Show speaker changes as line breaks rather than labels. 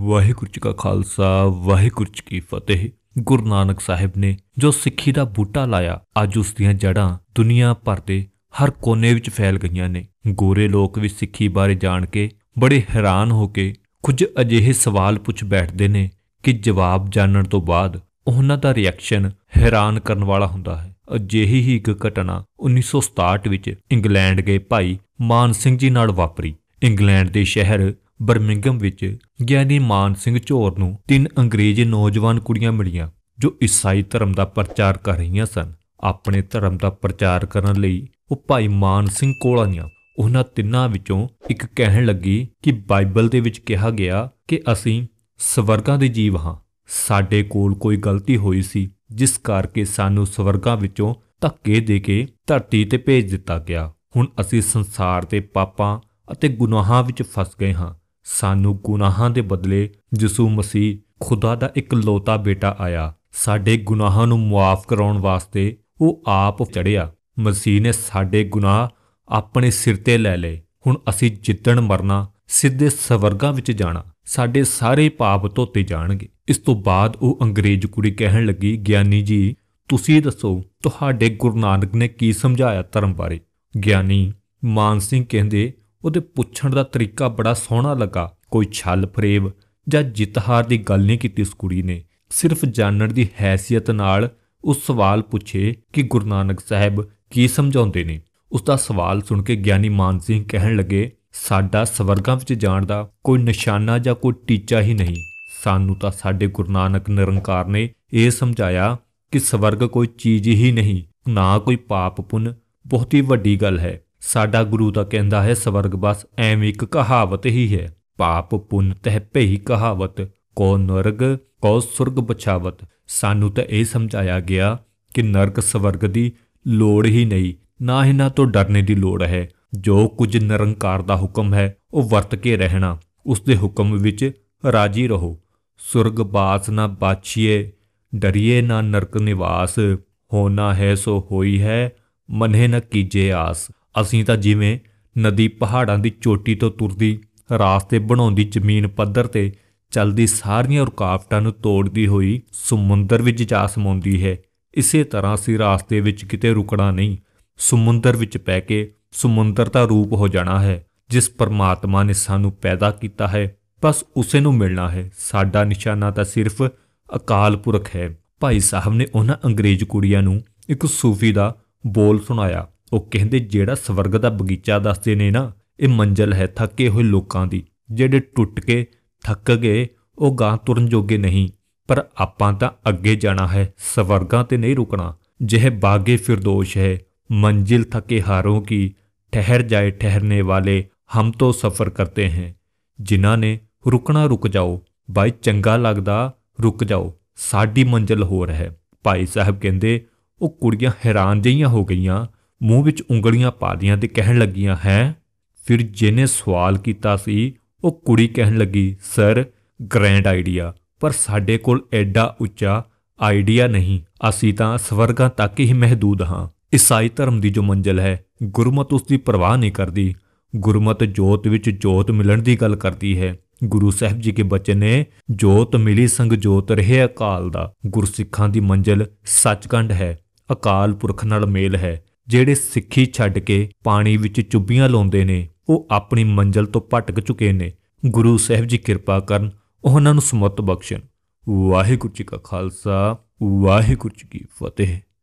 ਵਾਹਿਗੁਰੂ ਜੀ ਕਾ ਖਾਲਸਾ ਵਾਹਿਗੁਰੂ ਜੀ ਕੀ ਫਤਿਹ ਗੁਰੂ ਨਾਨਕ ਸਾਹਿਬ ਨੇ ਜੋ ਸਿੱਖੀ ਦਾ ਬੂਟਾ ਲਾਇਆ ਅੱਜ ਉਸ ਦੀਆਂ ਜੜਾਂ ਦੁਨੀਆ ਭਰ ਦੇ ਹਰ ਕੋਨੇ ਵਿੱਚ ਫੈਲ ਗਈਆਂ ਨੇ ਗੋਰੇ ਲੋਕ ਵੀ ਸਿੱਖੀ ਬਾਰੇ ਜਾਣ ਕੇ ਬੜੇ ਹੈਰਾਨ ਹੋ ਕੇ ਕੁਝ ਅਜਿਹੇ ਸਵਾਲ ਪੁੱਛ ਬੈਠਦੇ ਨੇ ਕਿ ਜਵਾਬ ਜਾਣਨ ਤੋਂ ਬਾਅਦ ਉਹਨਾਂ ਦਾ ਰਿਐਕਸ਼ਨ ਹੈਰਾਨ ਕਰਨ ਵਾਲਾ ਹੁੰਦਾ ਹੈ ਅਜਿਹੀ ਹੀ ਇੱਕ ਘਟਨਾ 1967 ਵਿੱਚ ਇੰਗਲੈਂਡ ਗਏ ਭਾਈ ਮਾਨ ਸਿੰਘ ਜੀ ਨਾਲ ਵਾਪਰੀ ਇੰਗਲੈਂਡ ਦੇ ਸ਼ਹਿਰ ਬਰਮਿੰਗਮ ਵਿੱਚ ਗਿਆਨੀ ਮਾਨ ਸਿੰਘ ਝੋਰ ਨੂੰ ਤਿੰਨ ਅੰਗਰੇਜ਼ ਨੌਜਵਾਨ ਕੁੜੀਆਂ ਮਿਲੀਆਂ ਜੋ ਈਸਾਈ ਧਰਮ ਦਾ ਪ੍ਰਚਾਰ ਕਰ ਰਹੀਆਂ ਸਨ ਆਪਣੇ ਧਰਮ ਦਾ ਪ੍ਰਚਾਰ ਕਰਨ ਲਈ ਉਹ ਭਾਈ ਮਾਨ ਸਿੰਘ ਕੋਲ ਆਈਆਂ ਉਹਨਾਂ ਤਿੰਨਾਂ ਵਿੱਚੋਂ ਇੱਕ ਕਹਿਣ ਲੱਗੀ ਕਿ ਬਾਈਬਲ ਦੇ ਵਿੱਚ ਕਿਹਾ ਗਿਆ ਕਿ ਅਸੀਂ ਸਵਰਗਾਂ ਦੇ ਜੀਵ ਹਾਂ ਸਾਡੇ ਕੋਲ ਕੋਈ ਗਲਤੀ ਹੋਈ ਸੀ ਜਿਸ ਕਰਕੇ ਸਾਨੂੰ ਸਵਰਗਾਂ ਵਿੱਚੋਂ ਧੱਕੇ ਦੇ ਕੇ ਧਰਤੀ ਤੇ ਭੇਜ ਦਿੱਤਾ ਗਿਆ ਹੁਣ ਅਸੀਂ ਸੰਸਾਰ ਦੇ ਪਾਪਾਂ ਅਤੇ ਗੁਨਾਹਾਂ ਵਿੱਚ ਫਸ ਗਏ ਹਾਂ ਸਾਨੂੰ ਗੁਨਾਹਾਂ ਦੇ ਬਦਲੇ ਯਿਸੂ ਮਸੀਹ ਖੁਦਾ ਦਾ ਲੋਤਾ ਬੇਟਾ ਆਇਆ ਸਾਡੇ ਗੁਨਾਹਾਂ ਨੂੰ ਮੁਆਫ ਕਰਾਉਣ ਵਾਸਤੇ ਉਹ ਆਪ ਚੜਿਆ ਮਸੀਹ ਨੇ ਸਾਡੇ ਗੁਨਾਹ ਆਪਣੇ ਸਿਰ ਤੇ ਲੈ ਲਏ ਹੁਣ ਅਸੀਂ ਜਿੱਦਣ ਮਰਨਾ ਸਿੱਧੇ ਸਵਰਗਾਂ ਵਿੱਚ ਜਾਣਾ ਸਾਡੇ ਸਾਰੇ ਪਾਪ ਧੋਤੇ ਜਾਣਗੇ ਇਸ ਤੋਂ ਬਾਅਦ ਉਹ ਅੰਗਰੇਜ਼ ਕੁੜੀ ਕਹਿਣ ਲੱਗੀ ਗਿਆਨੀ ਜੀ ਤੁਸੀਂ ਦੱਸੋ ਤੁਹਾਡੇ ਗੁਰੂ ਨਾਨਕ ਨੇ ਕੀ ਸਮਝਾਇਆ ਧਰਮ ਬਾਰੇ ਗਿਆਨੀ ਮਾਨ ਸਿੰਘ ਕਹਿੰਦੇ ਉਹਦੇ ਪੁੱਛਣ ਦਾ ਤਰੀਕਾ ਬੜਾ ਸੋਹਣਾ ਲੱਗਾ ਕੋਈ ਛਲ ਫਰੇਵ ਜਾਂ ਜਿੱਤ ਹਾਰ ਦੀ ਗੱਲ ਨਹੀਂ ਕੀਤੀ ਉਸ ਕੁੜੀ ਨੇ ਸਿਰਫ ਜਾਣਨ ਦੀ ਹੈਸੀਅਤ ਨਾਲ ਉਸ ਸਵਾਲ ਪੁੱਛੇ ਕਿ ਗੁਰੂ ਨਾਨਕ ਸਾਹਿਬ ਕੀ ਸਮਝਾਉਂਦੇ ਨੇ ਉਸ ਦਾ ਸਵਾਲ ਸੁਣ ਕੇ ਗਿਆਨੀ ਮਾਨ ਸਿੰਘ ਕਹਿਣ ਲੱਗੇ ਸਾਡਾ ਸਵਰਗਾਂ ਵਿੱਚ ਜਾਣ ਦਾ ਕੋਈ ਨਿਸ਼ਾਨਾ ਜਾਂ ਕੋਈ ਟੀਚਾ ਹੀ ਨਹੀਂ ਸਾਨੂੰ ਤਾਂ ਸਾਡੇ ਗੁਰੂ ਨਾਨਕ ਨਿਰੰਕਾਰ ਨੇ ਇਹ ਸਮਝਾਇਆ ਕਿ ਸਵਰਗ ਕੋਈ ਚੀਜ਼ ਹੀ ਨਹੀਂ ਨਾ ਕੋਈ ਪਾਪ ਪੁੰਨ ਬਹੁਤੀ ਵੱਡੀ ਗੱਲ ਹੈ ਸਾਡਾ ਗੁਰੂ ਦਾ ਕਹਿੰਦਾ ਹੈ ਸਵਰਗ ਬਸ ਐਵੇਂ ਇੱਕ ਕਹਾਵਤ ਹੀ ਹੈ ਪਾਪ ਪੁੰਨ ਤਹਿ ਭਈ ਕਹਾਵਤ ਕੋ ਨਰਗ ਕੋ ਸੁਰਗ ਬਚਾਵਤ ਸਾਨੂੰ ਤਾਂ ਇਹ ਸਮਝਾਇਆ ਗਿਆ ਕਿ ਨਰਕ ਸਵਰਗ ਦੀ ਲੋੜ ਹੀ ਨਹੀਂ ਨਾ ਇਹਨਾਂ ਤੋਂ ਡਰਨੇ ਦੀ ਲੋੜ ਹੈ ਜੋ ਕੁਝ ਨਿਰੰਕਾਰ ਦਾ ਹੁਕਮ ਹੈ ਉਹ ਵਰਤ ਕੇ ਰਹਿਣਾ ਉਸ ਦੇ ਹੁਕਮ ਵਿੱਚ ਰਾਜੀ ਰਹੋ ਸੁਰਗ ਬਾਸ ਨਾ ਬਾਛੀਏ ਡਰੀਏ ਨਾ ਨਰਕ ਨਿਵਾਸ ਹੋਣਾ ਹੈ ਸੋ ਹੋਈ ਹੈ ਮਨਹਿ ਨ ਕੀਜੇ ਆਸ ਅਸੀਂ ਤਾਂ ਜਿਵੇਂ ਨਦੀ ਪਹਾੜਾਂ ਦੀ ਚੋਟੀ ਤੋਂ ਤੁਰਦੀ ਰਾਸਤੇ ਬਣਾਉਂਦੀ ਜ਼ਮੀਨ ਪੱਧਰ ਤੇ ਚਲਦੀ ਸਾਰੀਆਂ ਰੁਕਾਵਟਾਂ ਨੂੰ ਤੋੜਦੀ ਹੋਈ ਸਮੁੰਦਰ ਵਿੱਚ ਜਾ ਸਮਾਉਂਦੀ ਹੈ ਇਸੇ ਤਰ੍ਹਾਂ ਅਸੀਂ ਰਾਸਤੇ ਵਿੱਚ ਕਿਤੇ ਰੁਕਣਾ ਨਹੀਂ ਸਮੁੰਦਰ ਵਿੱਚ ਪੈ ਕੇ ਸਮੁੰਦਰ ਦਾ ਰੂਪ ਹੋ ਜਾਣਾ ਹੈ ਜਿਸ ਪਰਮਾਤਮਾ ਨੇ ਸਾਨੂੰ ਪੈਦਾ ਕੀਤਾ ਹੈ ਬਸ ਉਸੇ ਨੂੰ ਮਿਲਣਾ ਹੈ ਸਾਡਾ ਨਿਸ਼ਾਨਾ ਤਾਂ ਸਿਰਫ ਅਕਾਲ ਪੁਰਖ ਹੈ ਭਾਈ ਸਾਹਿਬ ਨੇ ਉਹਨਾਂ ਅੰਗਰੇਜ਼ ਕੁੜੀਆਂ ਨੂੰ ਇੱਕ ਸੂਫੀ ਦਾ ਬੋਲ ਸੁਣਾਇਆ ਉਹ ਕਹਿੰਦੇ ਜਿਹੜਾ ਸਵਰਗ ਦਾ ਬਗੀਚਾ ਦੱਸਦੇ ਨੇ ਨਾ ਇਹ ਮੰਜ਼ਲ ਹੈ ਥੱਕੇ ਹੋਏ ਲੋਕਾਂ ਦੀ ਜਿਹੜੇ ਟੁੱਟ ਕੇ ਥੱਕ ਗਏ ਉਹ ਗਾਂ ਤੁਰਨ ਜੋਗੇ ਨਹੀਂ ਪਰ ਆਪਾਂ ਤਾਂ ਅੱਗੇ ਜਾਣਾ ਹੈ ਸਵਰਗਾਂ ਤੇ ਨਹੀਂ ਰੁਕਣਾ ਜਿਹ ਬਾਗੇ ਫਿਰਦੋਸ਼ ਹੈ ਮੰਜ਼ਿਲ ਥਕੇ ਹਾਰੋਂ ਕੀ ਠਹਿਰ ਜਾਏ ਠਹਿਰਨੇ ਵਾਲੇ ਹਮ ਤੋ ਸਫ਼ਰ ਕਰਤੇ ਹੈ ਜਿਨ੍ਹਾਂ ਨੇ ਰੁਕਣਾ ਰੁਕ ਜਾਓ ਬਾਈ ਚੰਗਾ ਲੱਗਦਾ ਰੁਕ ਜਾਓ ਸਾਡੀ ਮੰਜ਼ਿਲ ਹੋਰ ਹੈ ਭਾਈ ਸਾਹਿਬ ਕਹਿੰਦੇ ਉਹ ਕੁੜੀਆਂ ਹੈਰਾਨ ਜਈਆਂ ਹੋ ਗਈਆਂ ਮੂੰਹ ਵਿੱਚ ਉਂਗਲੀਆਂ ਪਾ ਲੀਆਂ ਤੇ ਕਹਿਣ ਲੱਗੀਆਂ ਹੈ ਫਿਰ ਜਿਹਨੇ ਸਵਾਲ ਕੀਤਾ ਸੀ ਉਹ ਕੁੜੀ ਕਹਿਣ ਲੱਗੀ ਸਰ ਗ੍ਰੈਂਡ ਆਈਡੀਆ ਪਰ ਸਾਡੇ ਕੋਲ ਐਡਾ ਉੱਚਾ ਆਈਡੀਆ ਨਹੀਂ ਅਸੀਂ ਤਾਂ ਸਵਰਗਾਂ ਤੱਕ ਹੀ ਮਹਦੂਦ ਹਾਂ ਈਸਾਈ ਧਰਮ ਦੀ ਜੋ ਮੰਜ਼ਲ ਹੈ ਗੁਰਮਤ ਉਸ ਦੀ ਪਰਵਾਹ ਨਹੀਂ ਕਰਦੀ ਗੁਰਮਤ ਜੋਤ ਵਿੱਚ ਜੋਤ ਮਿਲਣ ਦੀ ਗੱਲ ਕਰਦੀ ਹੈ ਗੁਰੂ ਸਾਹਿਬ ਜੀ ਕੇ ਬਚਨ ਨੇ ਜੋਤ ਮਿਲੀ ਸੰਗ ਜੋਤ ਰਹੇ ਅਕਾਲ ਦਾ ਗੁਰਸਿੱਖਾਂ ਦੀ ਮੰਜ਼ਲ ਸੱਚਖੰਡ ਹੈ ਅਕਾਲ ਪੁਰਖ ਨਾਲ ਮੇਲ ਹੈ ਜਿਹੜੇ ਸਿੱਖੀ ਛੱਡ ਕੇ ਪਾਣੀ ਵਿੱਚ ਚੁੱਭੀਆਂ ਲਾਉਂਦੇ ਨੇ ਉਹ ਆਪਣੀ ਮੰਜ਼ਲ ਤੋਂ ਭਟਕ ਚੁੱਕੇ ਨੇ ਗੁਰੂ ਸਾਹਿਬ ਜੀ ਕਿਰਪਾ ਕਰਨ ਉਹਨਾਂ ਨੂੰ ਸਮਤ ਬਖਸ਼ਣ ਵਾਹਿਗੁਰੂ ਜੀ ਕਾ ਖਾਲਸਾ ਵਾਹਿਗੁਰੂ ਜੀ ਕੀ ਫਤਿਹ